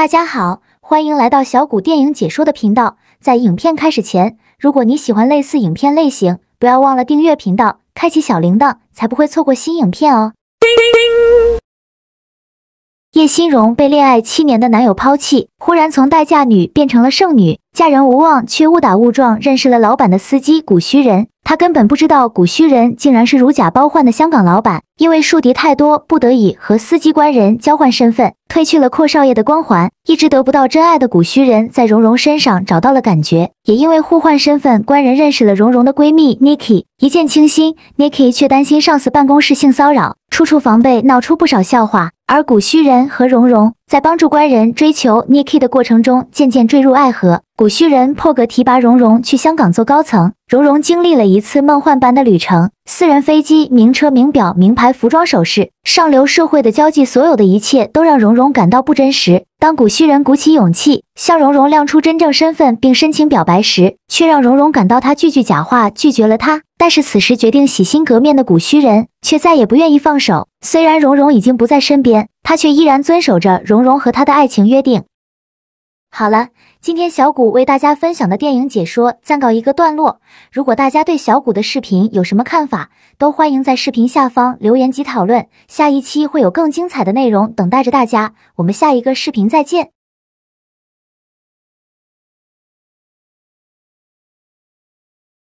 大家好，欢迎来到小谷电影解说的频道。在影片开始前，如果你喜欢类似影片类型，不要忘了订阅频道，开启小铃铛，才不会错过新影片哦。叶欣荣被恋爱七年的男友抛弃，忽然从待嫁女变成了剩女，嫁人无望，却误打误撞认识了老板的司机古虚人。她根本不知道古虚人竟然是如假包换的香港老板，因为树敌太多，不得已和司机官人交换身份。褪去了阔少爷的光环，一直得不到真爱的古虚人在蓉蓉身上找到了感觉，也因为互换身份，官人认识了蓉蓉的闺蜜 Nicky，一见倾心。Nicky 却担心上司办公室性骚扰，处处防备，闹出不少笑话。而古虚人和蓉蓉。在帮助官人追求 n i k i 的过程中，渐渐坠入爱河。古虚人破格提拔蓉蓉去香港做高层。蓉蓉经历了一次梦幻般的旅程：私人飞机、名车、名表、名牌服装、首饰，上流社会的交际，所有的一切都让蓉蓉感到不真实。当古虚人鼓起勇气向蓉蓉亮出真正身份并深情表白时，却让蓉蓉感到他句句假话，拒绝了他。但是此时决定洗心革面的古虚人。却再也不愿意放手。虽然蓉蓉已经不在身边，他却依然遵守着蓉蓉和他的爱情约定。好了，今天小谷为大家分享的电影解说暂告一个段落。如果大家对小谷的视频有什么看法，都欢迎在视频下方留言及讨论。下一期会有更精彩的内容等待着大家。我们下一个视频再见。